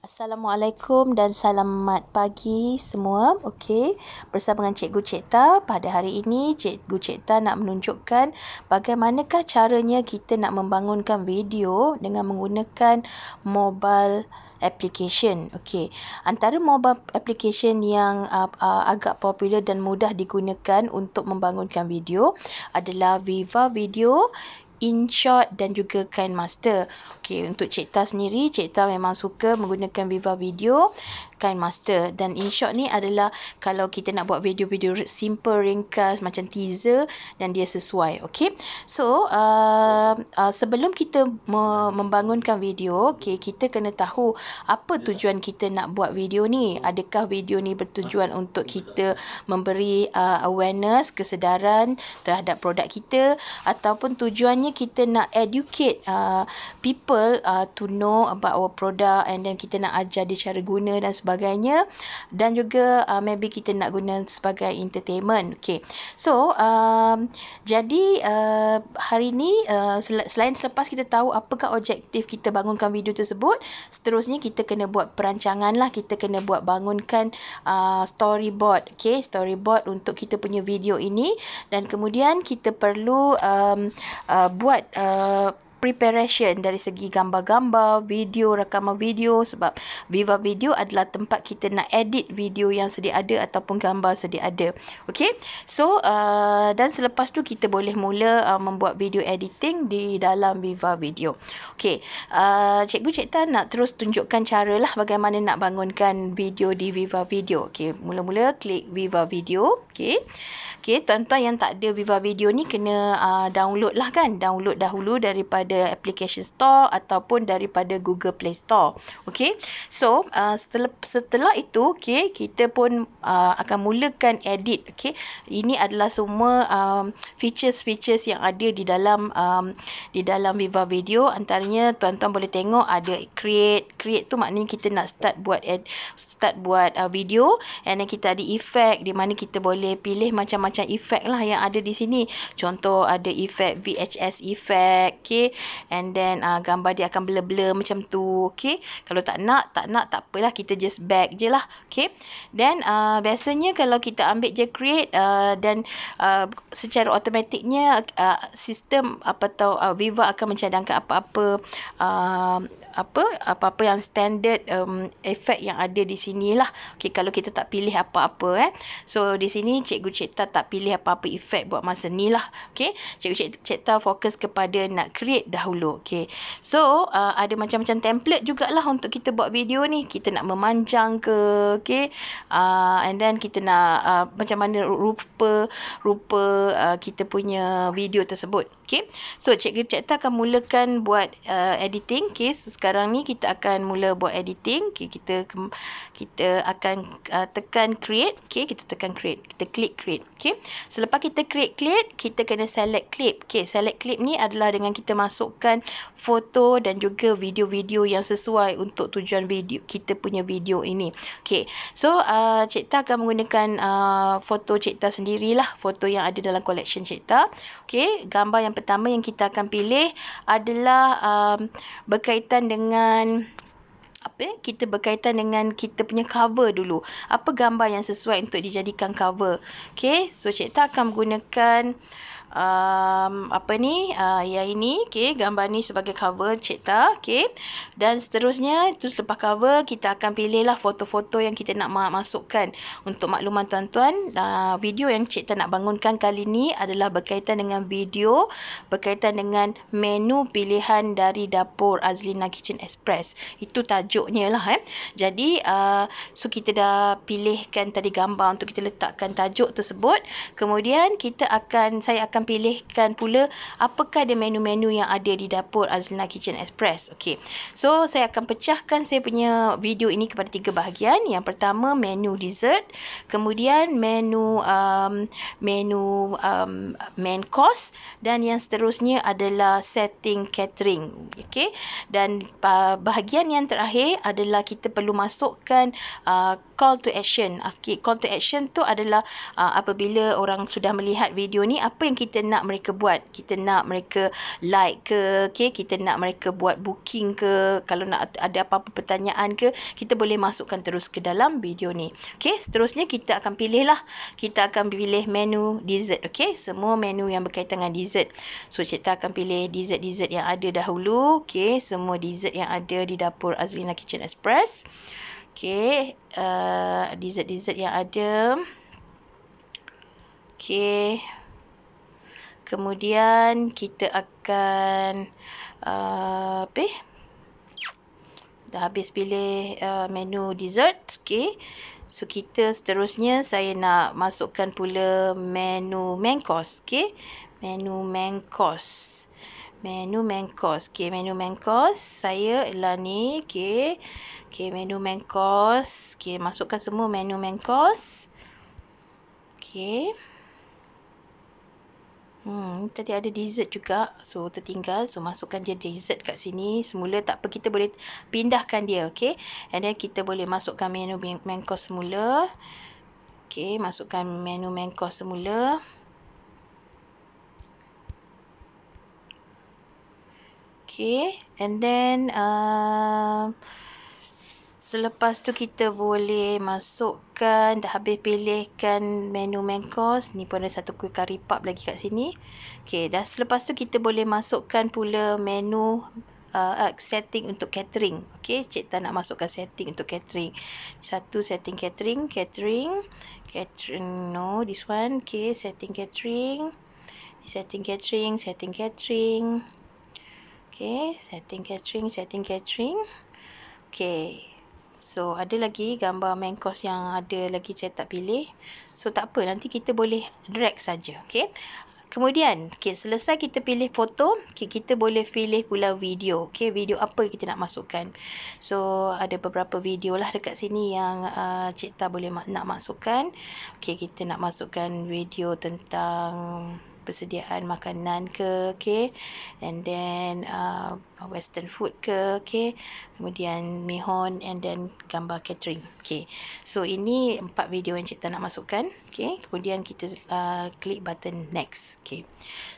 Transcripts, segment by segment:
Assalamualaikum dan selamat pagi semua. Okey, bersama dengan Cikgu Cipta pada hari ini Cikgu Cipta nak menunjukkan bagaimanakah caranya kita nak membangunkan video dengan menggunakan mobile application. Okey, antara mobile application yang uh, uh, agak popular dan mudah digunakan untuk membangunkan video adalah Viva Video In short dan juga Kain Master. Okey, untuk Cik Ta sendiri, Cik Ta memang suka menggunakan Viva Video kind master dan in short ni adalah kalau kita nak buat video-video simple ringkas macam teaser dan dia sesuai okey so uh, uh, sebelum kita me- membangunkan video okey kita kena tahu apa tujuan kita nak buat video ni adakah video ni bertujuan untuk kita memberi uh, awareness kesedaran terhadap produk kita ataupun tujuannya kita nak educate uh, people uh, to know about our product and then kita nak ajar dia cara guna dan sebagainya sebagainya dan juga uh, maybe kita nak guna sebagai entertainment okay so um, jadi uh, hari ni uh, sel- selain selepas kita tahu apakah objektif kita bangunkan video tersebut seterusnya kita kena buat perancangan lah kita kena buat bangunkan uh, storyboard okay storyboard untuk kita punya video ini dan kemudian kita perlu um, uh, buat uh, preparation dari segi gambar-gambar, video, rakaman video sebab Viva Video adalah tempat kita nak edit video yang sedia ada ataupun gambar sedia ada. Okay, so uh, dan selepas tu kita boleh mula uh, membuat video editing di dalam Viva Video. Okay, uh, Cikgu Cik Tan nak terus tunjukkan cara lah bagaimana nak bangunkan video di Viva Video. Okay, mula-mula klik Viva Video. Okay. Okay, tuan-tuan yang tak ada Viva Video ni kena uh, download lah kan. Download dahulu daripada application store ataupun daripada Google Play Store. Okay, so uh, setelah, setelah itu, okay, kita pun uh, akan mulakan edit. Okay, ini adalah semua um, features-features yang ada di dalam um, di dalam Viva Video. Antaranya tuan-tuan boleh tengok ada create. Create tu maknanya kita nak start buat ed, start buat uh, video. And then kita ada effect di mana kita boleh pilih macam-macam macam-macam effect lah yang ada di sini. Contoh ada efek VHS efek okay. And then uh, gambar dia akan blur-blur macam tu, okay. Kalau tak nak, tak nak, tak apalah. Kita just back je lah, okay. Then uh, biasanya kalau kita ambil je create dan uh, uh, secara automatiknya uh, sistem apa tahu uh, Viva akan mencadangkan apa-apa uh, apa apa-apa yang standard um, efek yang ada di sini lah. Okay, kalau kita tak pilih apa-apa eh. So di sini cikgu cipta tak pilih apa-apa efek buat masa ni lah. Okay. Cikgu cipta fokus kepada nak create dahulu. Okay. So uh, ada macam-macam template juga lah untuk kita buat video ni. Kita nak memanjang ke. Okay. Uh, and then kita nak uh, macam mana rupa rupa uh, kita punya video tersebut. Okay. So cikgu cipta akan mulakan buat uh, editing. Okay. Sekarang sekarang ni kita akan mula buat editing. Okay, kita kita akan uh, tekan create. Okay, kita tekan create. Kita klik create. Okay. Selepas kita create clip, kita kena select clip. Okay, select clip ni adalah dengan kita masukkan foto dan juga video-video yang sesuai untuk tujuan video kita punya video ini. Okay. So, uh, Cikta akan menggunakan uh, foto Cikta sendirilah. Foto yang ada dalam collection Cikta. Okay. Gambar yang pertama yang kita akan pilih adalah um, berkaitan dengan apa ya, kita berkaitan dengan kita punya cover dulu apa gambar yang sesuai untuk dijadikan cover okey so cikta akan gunakan um, apa ni uh, yang ini okey gambar ni sebagai cover cipta okey dan seterusnya tu selepas cover kita akan pilih lah foto-foto yang kita nak masukkan untuk makluman tuan-tuan uh, video yang cipta nak bangunkan kali ni adalah berkaitan dengan video berkaitan dengan menu pilihan dari dapur Azlina Kitchen Express itu tajuknya lah eh jadi uh, so kita dah pilihkan tadi gambar untuk kita letakkan tajuk tersebut kemudian kita akan saya akan akan pilihkan pula apakah dia menu-menu yang ada di dapur Azlina Kitchen Express. Okey. So saya akan pecahkan saya punya video ini kepada tiga bahagian. Yang pertama menu dessert, kemudian menu um, menu um, main course dan yang seterusnya adalah setting catering. Okey. Dan uh, bahagian yang terakhir adalah kita perlu masukkan uh, call to action. Okey, call to action tu adalah uh, apabila orang sudah melihat video ni apa yang kita kita nak mereka buat kita nak mereka like ke okay? kita nak mereka buat booking ke kalau nak ada apa-apa pertanyaan ke kita boleh masukkan terus ke dalam video ni okay? seterusnya kita akan pilih lah kita akan pilih menu dessert okay? semua menu yang berkaitan dengan dessert so cikta akan pilih dessert-dessert yang ada dahulu okay? semua dessert yang ada di dapur Azlina Kitchen Express Okay, uh, dessert-dessert yang ada. Okay, Kemudian kita akan uh, apa? Eh? Dah habis pilih uh, menu dessert, okay? So kita seterusnya saya nak masukkan pula menu main course, okay? Menu main course. Menu main course. Okay, menu main course. Saya ialah ni. Okay. Okay, menu main course. Okay, masukkan semua menu main course. Okay. Hmm, tadi ada dessert juga. So, tertinggal. So, masukkan dia dessert kat sini. Semula tak apa. Kita boleh pindahkan dia. Okay. And then, kita boleh masukkan menu main course semula. Okay. Masukkan menu main course semula. Okay. And then, uh, selepas tu kita boleh masuk masukkan, dah habis pilihkan menu main course. Ni pun ada satu kuih kari pap lagi kat sini. Okay, dah selepas tu kita boleh masukkan pula menu uh, uh setting untuk catering. Okay, cik tak nak masukkan setting untuk catering. Satu setting catering, catering, catering, no, this one. Okay, setting catering, setting catering, setting catering. Okay, setting catering, setting catering. Okay, So ada lagi gambar main course yang ada lagi saya tak pilih. So tak apa nanti kita boleh drag saja. Okay. Kemudian okay, selesai kita pilih foto. Okay, kita boleh pilih pula video. Okay, video apa kita nak masukkan. So ada beberapa video lah dekat sini yang uh, Cik boleh ma- nak masukkan. Okay, kita nak masukkan video tentang persediaan makanan ke. Okay. And then uh, Uh, western food ke okay kemudian mihon and then gambar catering okay so ini empat video yang cipta nak masukkan okay kemudian kita uh, klik button next okay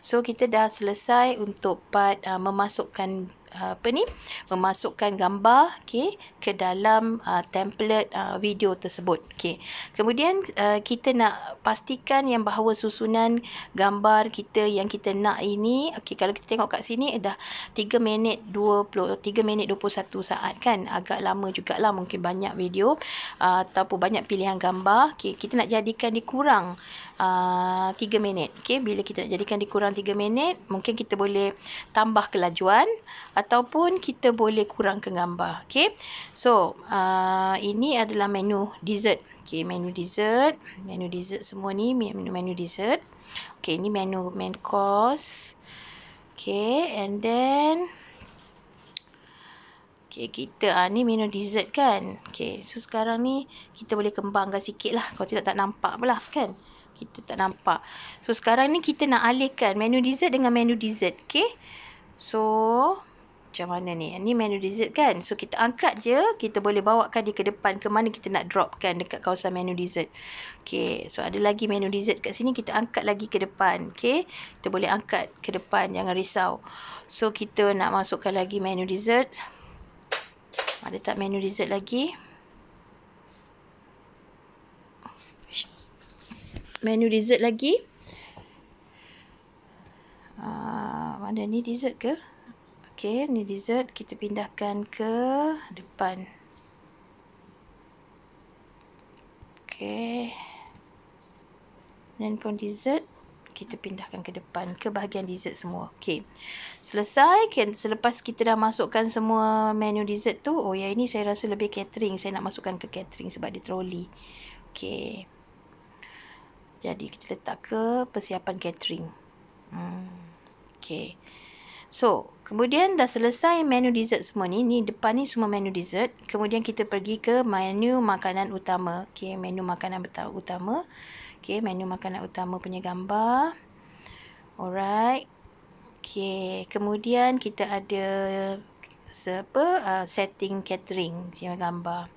so kita dah selesai untuk part uh, memasukkan uh, apa ni memasukkan gambar okey ke dalam uh, template uh, video tersebut okey kemudian uh, kita nak pastikan yang bahawa susunan gambar kita yang kita nak ini okey kalau kita tengok kat sini dah 3 minit minit 20 3 minit 21 saat kan agak lama jugalah mungkin banyak video uh, ataupun banyak pilihan gambar okay, kita nak jadikan dikurang uh, 3 minit okay, bila kita nak jadikan dikurang 3 minit mungkin kita boleh tambah kelajuan ataupun kita boleh kurang ke gambar okay. so uh, ini adalah menu dessert Okay, menu dessert. Menu dessert semua ni. Menu, menu dessert. Okay, ini menu main course. Okay, and then... Okay, kita uh, ni minum dessert kan. Okay, so sekarang ni kita boleh kembangkan sikit lah. Kalau tidak tak nampak pula kan. Kita tak nampak. So sekarang ni kita nak alihkan menu dessert dengan menu dessert. Okay. So, macam mana ni? Ni menu dessert kan? So, kita angkat je. Kita boleh bawakan dia ke depan ke mana kita nak dropkan dekat kawasan menu dessert. Okay. So, ada lagi menu dessert kat sini. Kita angkat lagi ke depan. Okay. Kita boleh angkat ke depan. Jangan risau. So, kita nak masukkan lagi menu dessert ada tak menu dessert lagi menu dessert lagi uh, mana ni dessert ke ok ni dessert kita pindahkan ke depan ok handphone dessert kita pindahkan ke depan ke bahagian dessert semua ok selesai kan selepas kita dah masukkan semua menu dessert tu oh ya ini saya rasa lebih catering saya nak masukkan ke catering sebab dia troli okay jadi kita letak ke persiapan catering hmm okey so kemudian dah selesai menu dessert semua ni ni depan ni semua menu dessert kemudian kita pergi ke menu makanan utama okay menu makanan utama okay menu makanan utama punya gambar Alright, Okey, kemudian kita ada apa uh, setting catering punya gambar.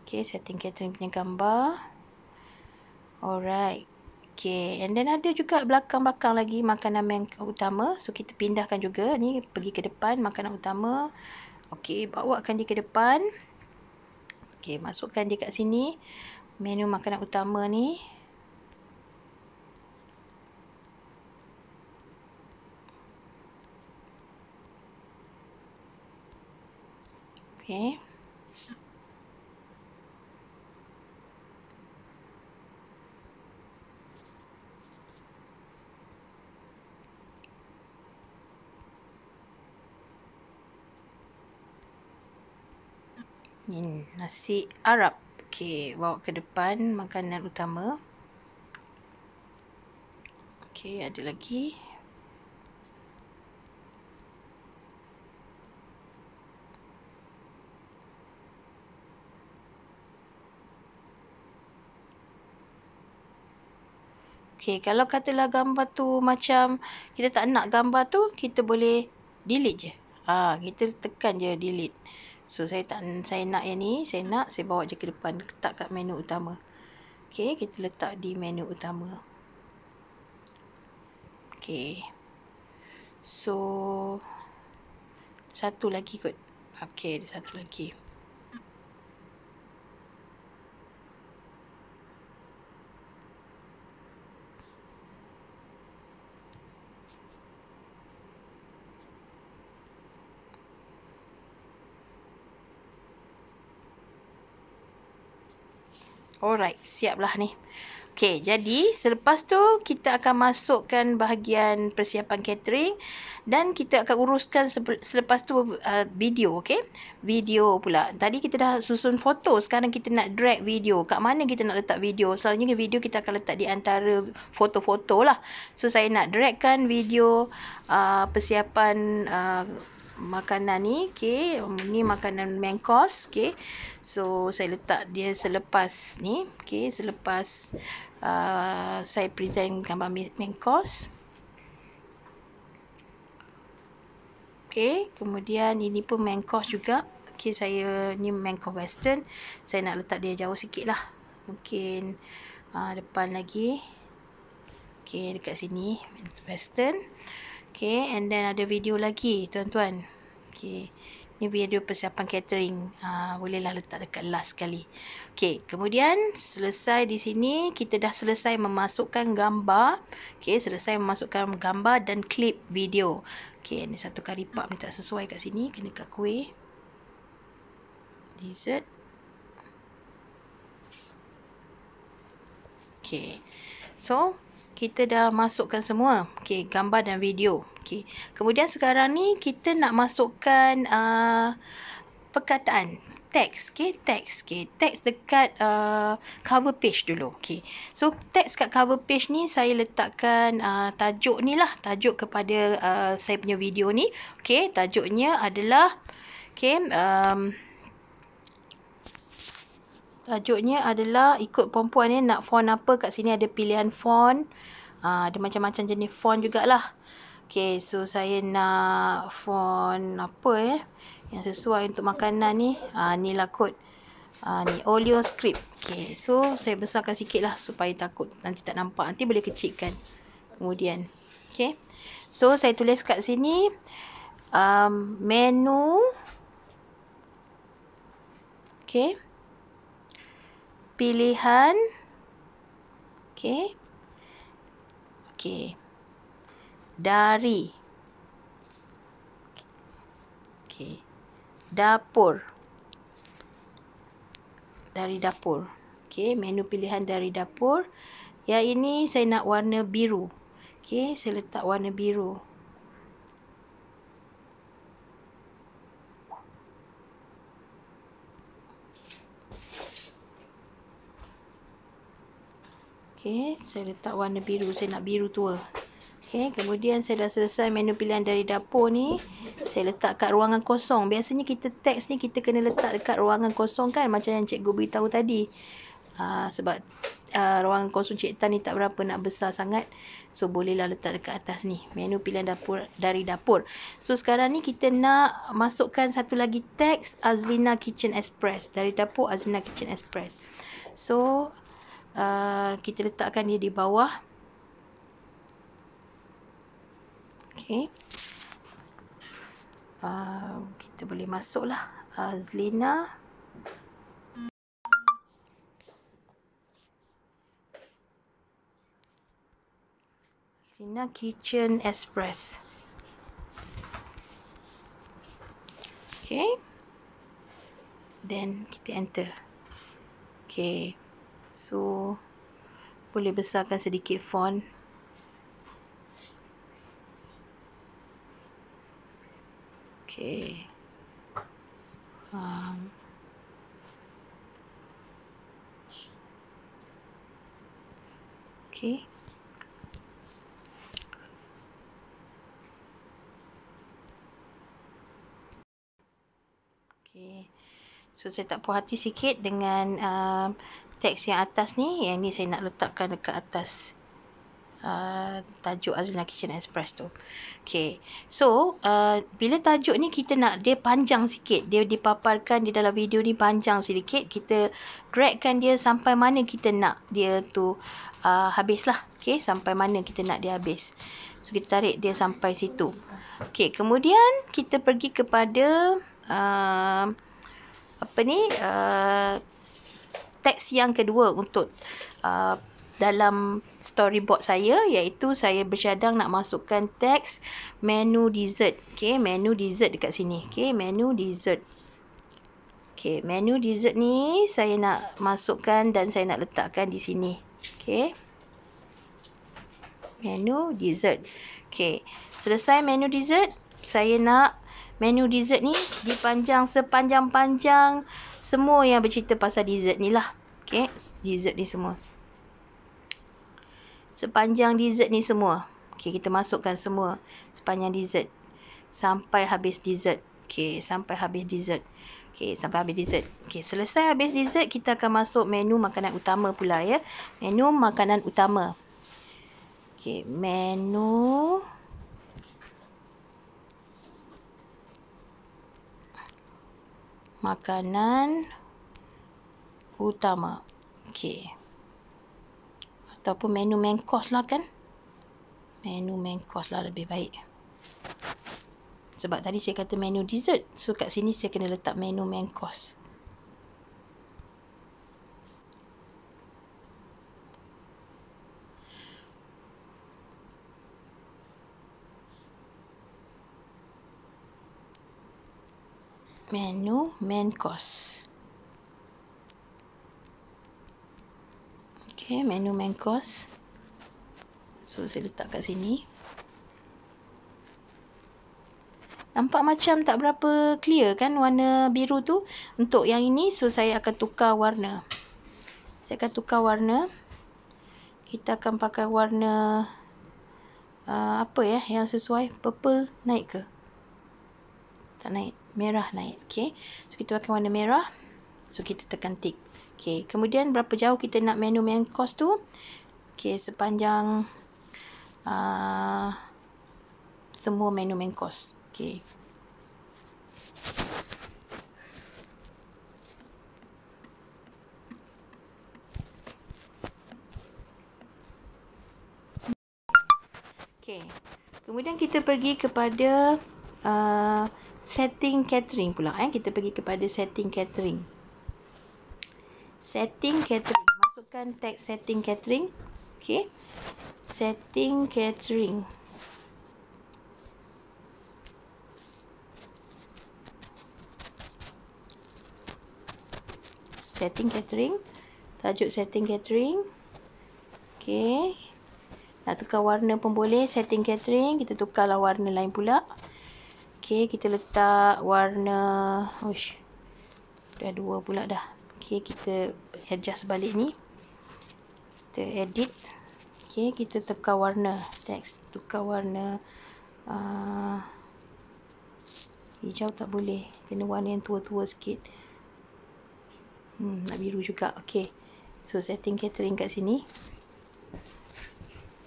Okey, setting catering punya gambar. Alright. Okey, and then ada juga belakang-belakang lagi makanan yang utama. So kita pindahkan juga ni pergi ke depan makanan utama. Okey, akan dia ke depan. Okey, masukkan dia kat sini. Menu makanan utama ni. Okay. Ni nasi Arab. Okey, bawa ke depan makanan utama. Okey, ada lagi. Okay, kalau katalah gambar tu macam kita tak nak gambar tu, kita boleh delete je. Ha, kita tekan je delete. So, saya tak saya nak yang ni. Saya nak, saya bawa je ke depan. Letak kat menu utama. Okay, kita letak di menu utama. Okay. So, satu lagi kot. Okay, ada satu lagi. Alright, siaplah ni. Okay, jadi selepas tu kita akan masukkan bahagian persiapan catering dan kita akan uruskan selepas tu uh, video, okay? Video pula. Tadi kita dah susun foto, sekarang kita nak drag video. Kat mana kita nak letak video? Selalunya video kita akan letak di antara foto-foto lah. So, saya nak dragkan video uh, persiapan uh, makanan ni, okay? Ni makanan main course, okay? So saya letak dia selepas ni Okay selepas uh, saya present gambar main course Okay kemudian ini pun main course juga Okay saya ni main course western Saya nak letak dia jauh sikit lah Mungkin uh, depan lagi Okay dekat sini western Okay and then ada video lagi tuan-tuan Okay ni video persiapan catering ha, bolehlah letak dekat last sekali Okey, kemudian selesai di sini kita dah selesai memasukkan gambar Okey, selesai memasukkan gambar dan klip video Okey, ni satu kari pap ni tak sesuai kat sini kena kat kuih dessert Okey. So, kita dah masukkan semua. okay, gambar dan video. okay. Kemudian sekarang ni kita nak masukkan uh, perkataan teks okay teks okay teks dekat uh, cover page dulu okay so teks kat cover page ni saya letakkan uh, tajuk ni lah tajuk kepada uh, saya punya video ni okay tajuknya adalah okay um, tajuknya adalah ikut perempuan ni nak font apa kat sini ada pilihan font uh, ada macam-macam jenis font jugalah Okay, so saya nak font apa eh yang sesuai untuk makanan ni uh, ni lah kot uh, ni oleo script Okay, so saya besarkan sikit lah supaya takut nanti tak nampak nanti boleh kecilkan kemudian Okay, so saya tulis kat sini um, menu Okay, pilihan okey okey dari okey dapur dari dapur okey menu pilihan dari dapur yang ini saya nak warna biru okey saya letak warna biru Okey, saya letak warna biru. Saya nak biru tua. Okey, kemudian saya dah selesai menu pilihan dari dapur ni. Saya letak kat ruangan kosong. Biasanya kita teks ni kita kena letak dekat ruangan kosong kan macam yang cikgu beritahu tadi. Uh, sebab uh, ruangan kosong cik Tan ni tak berapa nak besar sangat. So bolehlah letak dekat atas ni. Menu pilihan dapur dari dapur. So sekarang ni kita nak masukkan satu lagi teks Azlina Kitchen Express. Dari dapur Azlina Kitchen Express. So uh, kita letakkan dia di bawah Okay. Uh, ah, kita boleh masuk lah. uh, ah, Zlina Kitchen Express Okay Then kita enter Okay So boleh besarkan sedikit font. Okay. Um. Okay. Okay. So saya tak puas hati sikit dengan uh, teks yang atas ni yang ni saya nak letakkan dekat atas uh, tajuk Azlina Kitchen Express tu. Okay. So, uh, bila tajuk ni kita nak dia panjang sikit. Dia dipaparkan di dalam video ni panjang sedikit. Kita dragkan dia sampai mana kita nak dia tu uh, habis lah. Okay. Sampai mana kita nak dia habis. So, kita tarik dia sampai situ. Okay. Kemudian, kita pergi kepada uh, apa ni? Uh, teks yang kedua untuk uh, dalam storyboard saya iaitu saya bercadang nak masukkan teks menu dessert. Okay, menu dessert dekat sini. Okay, menu dessert. Okay, menu dessert ni saya nak masukkan dan saya nak letakkan di sini. Okay. Menu dessert. Okay, selesai menu dessert. Saya nak menu dessert ni dipanjang sepanjang-panjang semua yang bercerita pasal dessert ni lah. Okay, dessert ni semua. Sepanjang dessert ni semua. Okay, kita masukkan semua sepanjang dessert. Sampai habis dessert. Okay, sampai habis dessert. Okay, sampai habis dessert. Okay, selesai habis dessert, kita akan masuk menu makanan utama pula ya. Menu makanan utama. Okay, menu... makanan utama. Okey. Ataupun menu main course lah kan. Menu main course lah lebih baik. Sebab tadi saya kata menu dessert. So kat sini saya kena letak menu main course. menu main course. Okay, menu main course. So, saya letak kat sini. Nampak macam tak berapa clear kan warna biru tu. Untuk yang ini, so saya akan tukar warna. Saya akan tukar warna. Kita akan pakai warna uh, apa ya yang sesuai. Purple naik ke? Tak naik merah naik. Okay. So, kita pakai warna merah. So, kita tekan tick. Okay. Kemudian, berapa jauh kita nak menu main course tu? Okay. Sepanjang uh, semua menu main course. Okay. Okay. Kemudian kita pergi kepada uh, setting catering pula eh. Kita pergi kepada setting catering. Setting catering. Masukkan text setting catering. Okay. Setting catering. Setting catering. Tajuk setting catering. Okay. Nak tukar warna pun boleh. Setting catering. Kita tukarlah warna lain pula. Okey, kita letak warna Uish Dah dua pula dah Okey, kita adjust balik ni Kita edit Okey, kita tukar warna Text tukar warna uh, Hijau tak boleh Kena warna yang tua-tua sikit Hmm, nak biru juga Okey So, setting catering kat sini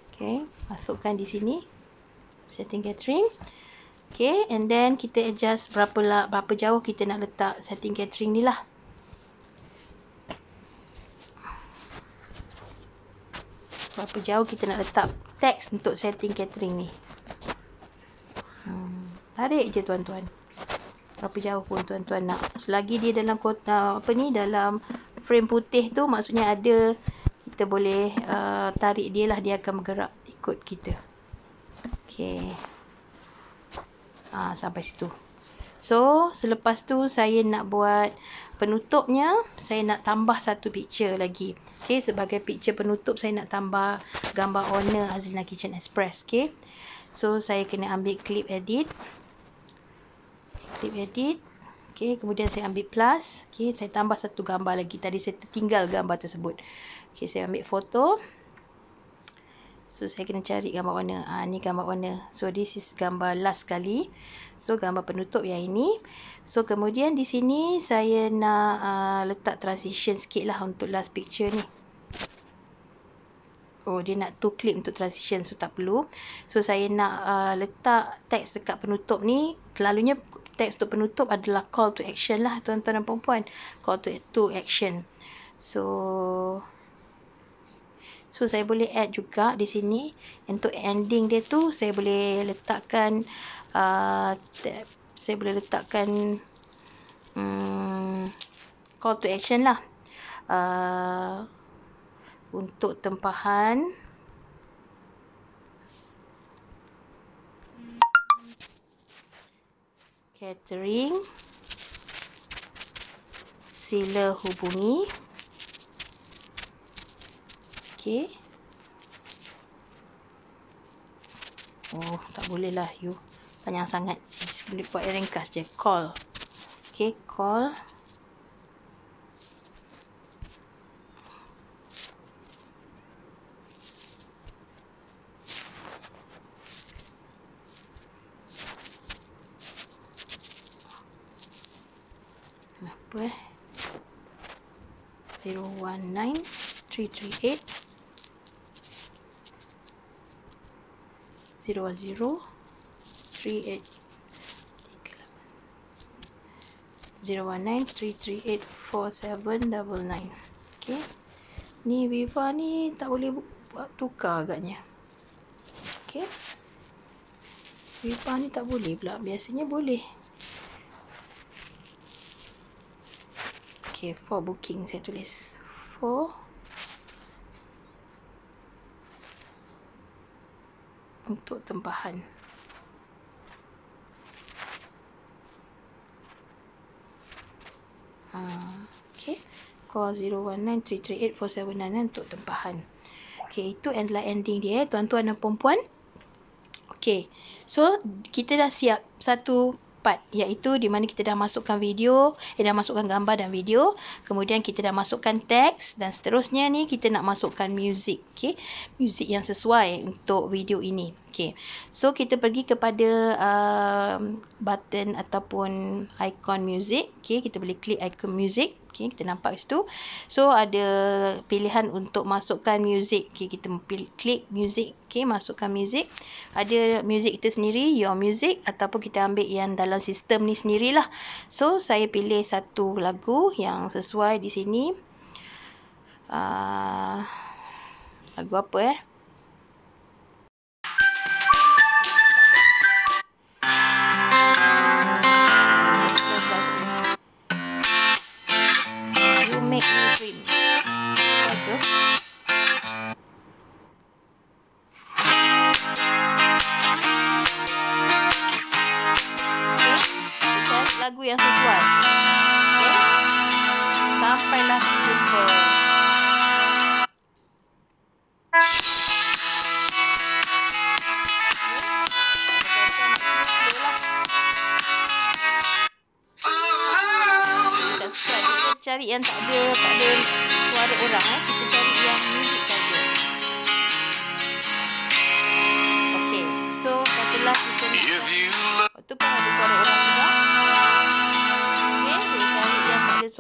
Okey, masukkan di sini Setting catering Okay, and then kita adjust berapa lah, berapa jauh kita nak letak setting catering ni lah. Berapa jauh kita nak letak teks untuk setting catering ni. Hmm, tarik je tuan-tuan. Berapa jauh pun tuan-tuan nak. Selagi dia dalam kota, uh, apa ni, dalam frame putih tu maksudnya ada kita boleh uh, tarik dia lah dia akan bergerak ikut kita. Okay ha, sampai situ so selepas tu saya nak buat penutupnya saya nak tambah satu picture lagi okay, sebagai picture penutup saya nak tambah gambar owner Hazlina Kitchen Express okay. so saya kena ambil clip edit clip edit Okay, kemudian saya ambil plus. Okay, saya tambah satu gambar lagi. Tadi saya tertinggal gambar tersebut. Okay, saya ambil Foto. So saya kena cari gambar warna ha, Ni gambar warna So this is gambar last kali So gambar penutup yang ini So kemudian di sini saya nak uh, letak transition sikit lah untuk last picture ni Oh dia nak two clip untuk transition so tak perlu So saya nak uh, letak text dekat penutup ni Selalunya text untuk penutup adalah call to action lah tuan-tuan dan perempuan Call to, to action So So saya boleh add juga di sini Untuk ending dia tu Saya boleh letakkan uh, tab. Saya boleh letakkan um, Call to action lah uh, Untuk tempahan Catering Sila hubungi sikit. Oh, tak boleh lah you. Panjang sangat. Sini buat yang ringkas je. Call. Okay, call. Kenapa eh? 019338 0133847999 okey ni Viva ni tak boleh buat tukar agaknya Okay, Viva ni tak boleh pula biasanya boleh Okay, for booking saya tulis for untuk tempahan. Ah, okay. Call 019-338-479 untuk tempahan. Okay, itu adalah ending dia, eh. tuan-tuan dan perempuan. Okay, so kita dah siap satu part iaitu di mana kita dah masukkan video, eh, dah masukkan gambar dan video. Kemudian kita dah masukkan teks dan seterusnya ni kita nak masukkan music. Okay, music yang sesuai untuk video ini. Okay, so kita pergi kepada uh, button ataupun icon music. Okay, kita boleh klik icon music. Okay, kita nampak situ. So, ada pilihan untuk masukkan music. Okay, kita klik music. Okay, masukkan music. Ada music kita sendiri, your music. Ataupun kita ambil yang dalam sistem ni sendirilah. So, saya pilih satu lagu yang sesuai di sini. Uh, lagu apa eh?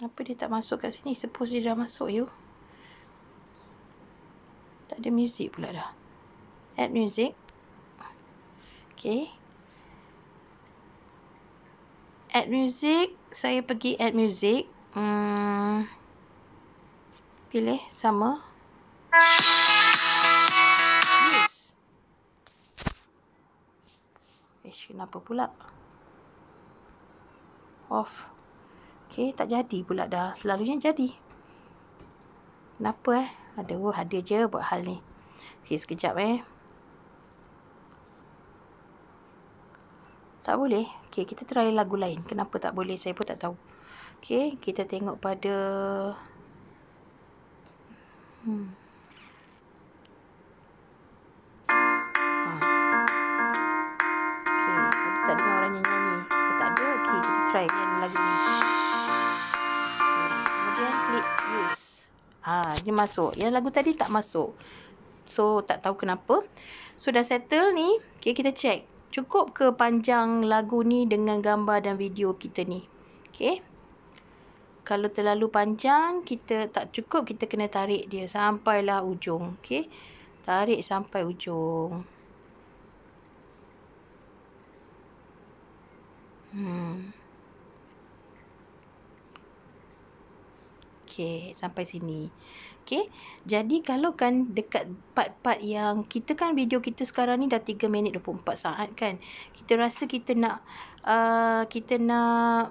Kenapa dia tak masuk kat sini? Suppose dia dah masuk you. Tak ada music pula dah. Add music. Okay. Add music. Saya pergi add music. Hmm. Pilih sama. Yes. Eh, kenapa pula? Off. Off. Okay, tak jadi pula dah. Selalunya jadi. Kenapa eh? Ada, oh, ada je buat hal ni. Okay, sekejap eh. Tak boleh? Okay, kita try lagu lain. Kenapa tak boleh? Saya pun tak tahu. Okay, kita tengok pada... Hmm. dia masuk. Yang lagu tadi tak masuk. So, tak tahu kenapa. So, dah settle ni. Okay, kita check. Cukup ke panjang lagu ni dengan gambar dan video kita ni? Okay. Kalau terlalu panjang, kita tak cukup. Kita kena tarik dia sampai lah ujung. Okay. Tarik sampai ujung. Hmm. Okay, sampai sini. Okay, jadi kalau kan dekat part-part yang kita kan video kita sekarang ni dah 3 minit 24 saat kan. Kita rasa kita nak, uh, kita nak,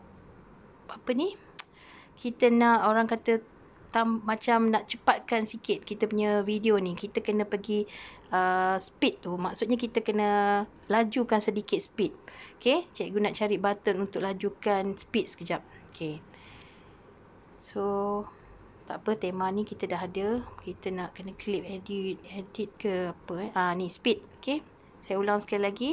apa ni? Kita nak orang kata tam, macam nak cepatkan sikit kita punya video ni. Kita kena pergi uh, speed tu. Maksudnya kita kena lajukan sedikit speed. Okay, cikgu nak cari button untuk lajukan speed sekejap. Okay. So tak apa tema ni kita dah ada. Kita nak kena clip edit edit ke apa eh. Ah ni speed, okey. Saya ulang sekali lagi.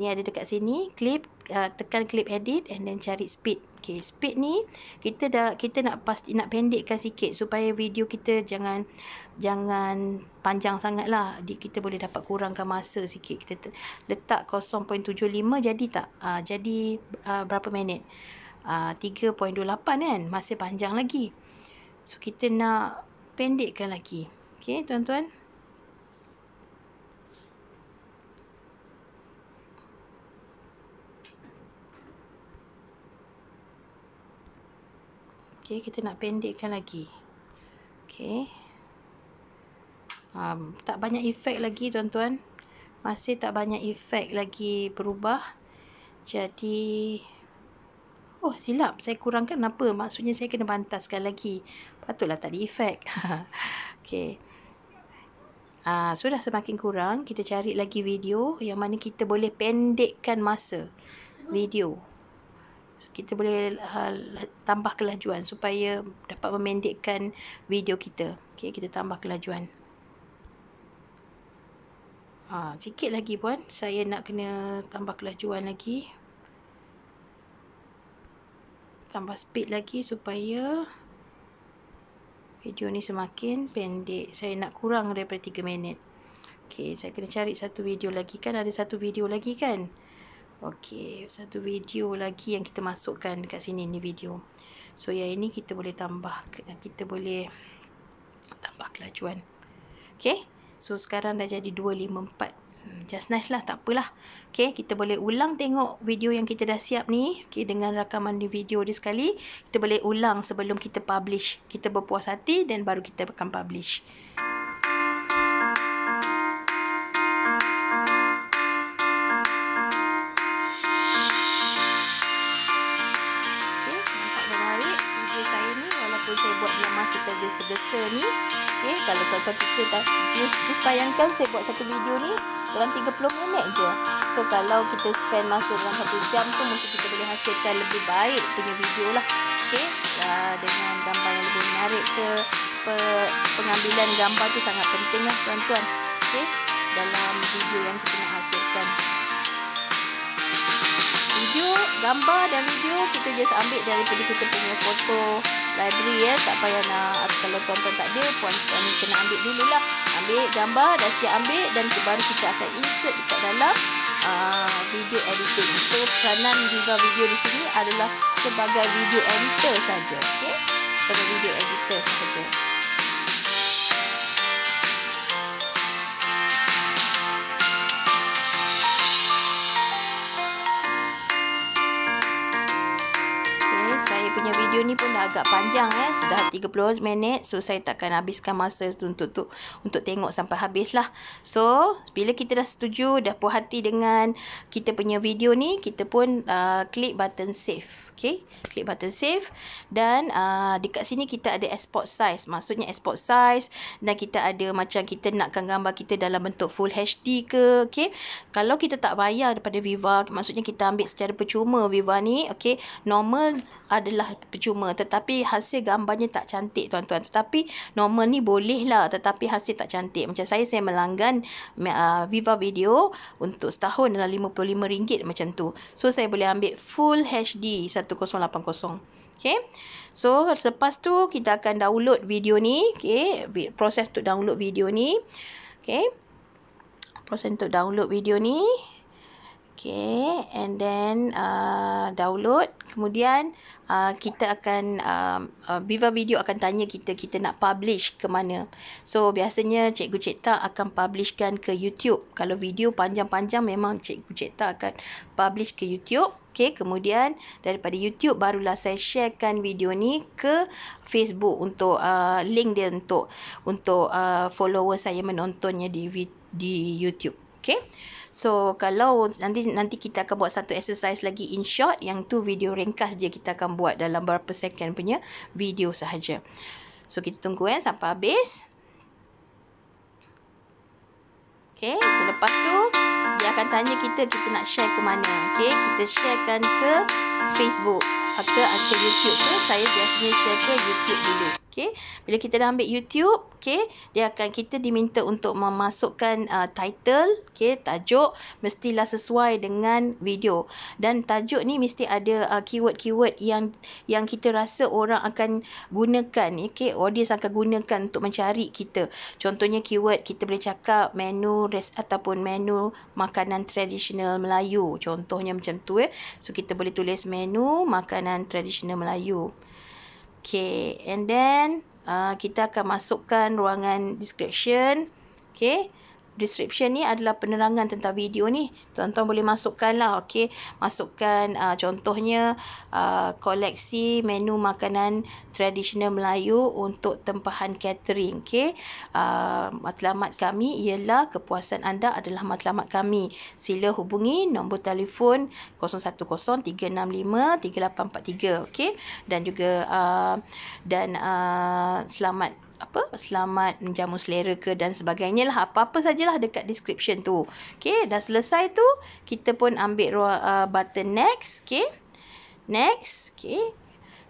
Ni ada dekat sini clip uh, tekan clip edit and then cari speed. Okey, speed ni kita dah kita nak pasti nak pendekkan sikit supaya video kita jangan jangan panjang sangatlah. Jadi kita boleh dapat kurangkan masa sikit. Kita letak 0.75 jadi tak? Ah uh, jadi uh, berapa minit? uh, ah, 3.28 kan masih panjang lagi so kita nak pendekkan lagi ok tuan-tuan ok kita nak pendekkan lagi ok um, ah, tak banyak efek lagi tuan-tuan masih tak banyak efek lagi berubah jadi oh silap saya kurangkan apa maksudnya saya kena bantaskan lagi patutlah tak ada efek okay. Uh, ah, sudah semakin kurang kita cari lagi video yang mana kita boleh pendekkan masa video so, kita boleh uh, tambah kelajuan supaya dapat memendekkan video kita okay, kita tambah kelajuan uh, sikit lagi pun saya nak kena tambah kelajuan lagi tambah speed lagi supaya video ni semakin pendek. Saya nak kurang daripada 3 minit. Okey, saya kena cari satu video lagi kan? Ada satu video lagi kan? Okey, satu video lagi yang kita masukkan dekat sini ni video. So yang ini kita boleh tambah kita boleh tambah kelajuan. Okey. So sekarang dah jadi 254. Hmm, just nice lah, tak apalah. Okay, kita boleh ulang tengok video yang kita dah siap ni. Okay, dengan rakaman di video dia sekali. Kita boleh ulang sebelum kita publish. Kita berpuas hati dan baru kita akan publish. Okay, nampak menarik video saya ni. Walaupun saya buat dalam masa kerja segesa ni. Okey, kalau contoh kita dah just, just bayangkan saya buat satu video ni dalam 30 minit je. So kalau kita spend masa dalam satu jam tu mungkin kita boleh hasilkan lebih baik punya video lah. Okey, uh, dengan gambar yang lebih menarik ke pe, pengambilan gambar tu sangat penting lah tuan-tuan. Okey, dalam video yang kita nak hasilkan. Video, gambar dan video kita just ambil daripada kita punya foto library ya. Tak payah nak ah, kalau tuan-tuan tak ada, puan-puan kena ambil dulu lah Ambil gambar, dah siap ambil dan baru kita akan insert dekat dalam uh, video editing. So, peranan juga video di sini adalah sebagai video editor saja. Okey. Sebagai video editor saja. punya video ni pun dah agak panjang eh. Sudah 30 minit. So, saya takkan habiskan masa tu untuk, tu, untuk tengok sampai habis lah. So, bila kita dah setuju, dah puas hati dengan kita punya video ni, kita pun uh, klik button save okay klik button save dan uh, dekat sini kita ada export size maksudnya export size dan kita ada macam kita nakkan gambar kita dalam bentuk full HD ke okay kalau kita tak bayar daripada Viva maksudnya kita ambil secara percuma Viva ni okay normal adalah percuma tetapi hasil gambarnya tak cantik tuan-tuan tetapi normal ni boleh lah tetapi hasil tak cantik macam saya saya melanggan uh, Viva video untuk setahun dalam RM55 macam tu so saya boleh ambil full HD 1080. Okay. So, selepas tu kita akan download video ni. Okay. Proses untuk download video ni. Okay. Proses untuk download video ni. Okay, and then uh, download. Kemudian uh, kita akan, uh, uh, Viva Video akan tanya kita, kita nak publish ke mana. So, biasanya Cikgu Cipta akan publishkan ke YouTube. Kalau video panjang-panjang memang Cikgu Cipta akan publish ke YouTube. Okay, kemudian daripada YouTube barulah saya sharekan video ni ke Facebook untuk uh, link dia untuk, untuk uh, follower saya menontonnya di, di YouTube. Okay. So kalau nanti nanti kita akan buat satu exercise lagi in short yang tu video ringkas je kita akan buat dalam berapa second punya video sahaja. So kita tunggu eh sampai habis. Okay, selepas tu dia akan tanya kita kita nak share ke mana. Okay, kita sharekan ke Facebook atau atau YouTube ke. Saya biasanya share ke YouTube dulu. Okay. Bila kita dah ambil YouTube, okay, dia akan kita diminta untuk memasukkan uh, title, okay, tajuk mestilah sesuai dengan video. Dan tajuk ni mesti ada uh, keyword-keyword uh, yang yang kita rasa orang akan gunakan, okay, audience akan gunakan untuk mencari kita. Contohnya keyword kita boleh cakap menu res ataupun menu makanan tradisional Melayu. Contohnya macam tu eh. So kita boleh tulis menu makanan tradisional Melayu. Okay, and then uh, kita akan masukkan ruangan description. Okay, description ni adalah penerangan tentang video ni. Tuan-tuan boleh masukkan lah, okay? Masukkan uh, contohnya uh, koleksi menu makanan tradisional Melayu untuk tempahan catering, okay? Uh, matlamat kami ialah kepuasan anda adalah matlamat kami. Sila hubungi nombor telefon 010-365-3843, okey. Dan juga uh, dan uh, selamat apa selamat menjamu selera ke dan sebagainya lah apa-apa sajalah dekat description tu okey dah selesai tu kita pun ambil uh, button next okey next okey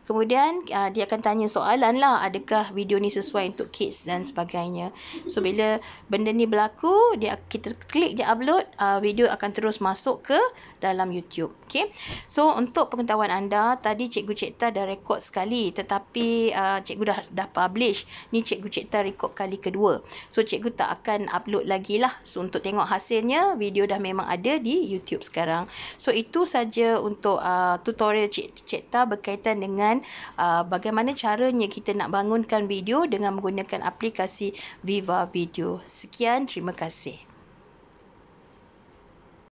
Kemudian uh, dia akan tanya soalan lah adakah video ni sesuai untuk kids dan sebagainya. So bila benda ni berlaku, dia kita klik je upload, uh, video akan terus masuk ke dalam YouTube. Okay. So untuk pengetahuan anda, tadi Cikgu Cipta dah rekod sekali tetapi uh, Cikgu dah dah publish. Ni Cikgu Cipta rekod kali kedua. So Cikgu tak akan upload lagi lah. So untuk tengok hasilnya, video dah memang ada di YouTube sekarang. So itu saja untuk uh, tutorial Cik Cipta berkaitan dengan kan uh, bagaimana caranya kita nak bangunkan video dengan menggunakan aplikasi Viva Video. Sekian, terima kasih.